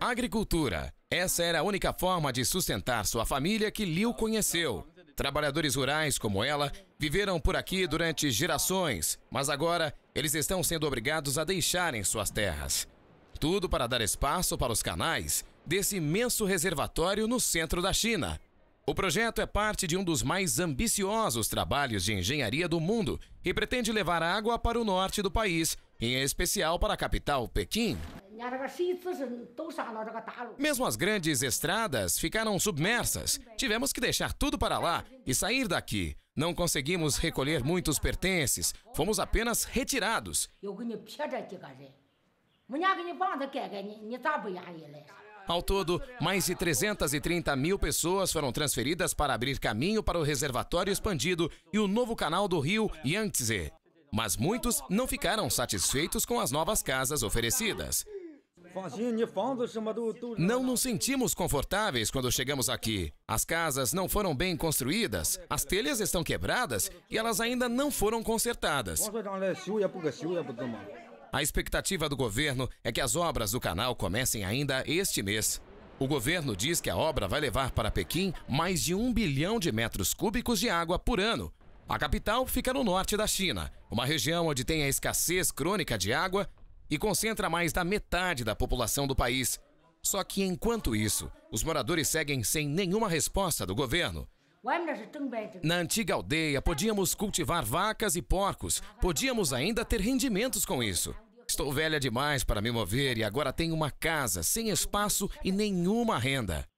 Agricultura. Essa era a única forma de sustentar sua família que Liu conheceu. Trabalhadores rurais como ela viveram por aqui durante gerações, mas agora eles estão sendo obrigados a deixarem suas terras. Tudo para dar espaço para os canais desse imenso reservatório no centro da China. O projeto é parte de um dos mais ambiciosos trabalhos de engenharia do mundo e pretende levar água para o norte do país, em especial para a capital, Pequim. Mesmo as grandes estradas ficaram submersas. Tivemos que deixar tudo para lá e sair daqui. Não conseguimos recolher muitos pertences, fomos apenas retirados. Ao todo, mais de 330 mil pessoas foram transferidas para abrir caminho para o reservatório expandido e o novo canal do rio Yangtze. Mas muitos não ficaram satisfeitos com as novas casas oferecidas. Não nos sentimos confortáveis quando chegamos aqui. As casas não foram bem construídas, as telhas estão quebradas e elas ainda não foram consertadas. A expectativa do governo é que as obras do canal comecem ainda este mês. O governo diz que a obra vai levar para Pequim mais de um bilhão de metros cúbicos de água por ano. A capital fica no norte da China, uma região onde tem a escassez crônica de água e concentra mais da metade da população do país. Só que enquanto isso, os moradores seguem sem nenhuma resposta do governo. Na antiga aldeia, podíamos cultivar vacas e porcos, podíamos ainda ter rendimentos com isso. Estou velha demais para me mover e agora tenho uma casa sem espaço e nenhuma renda.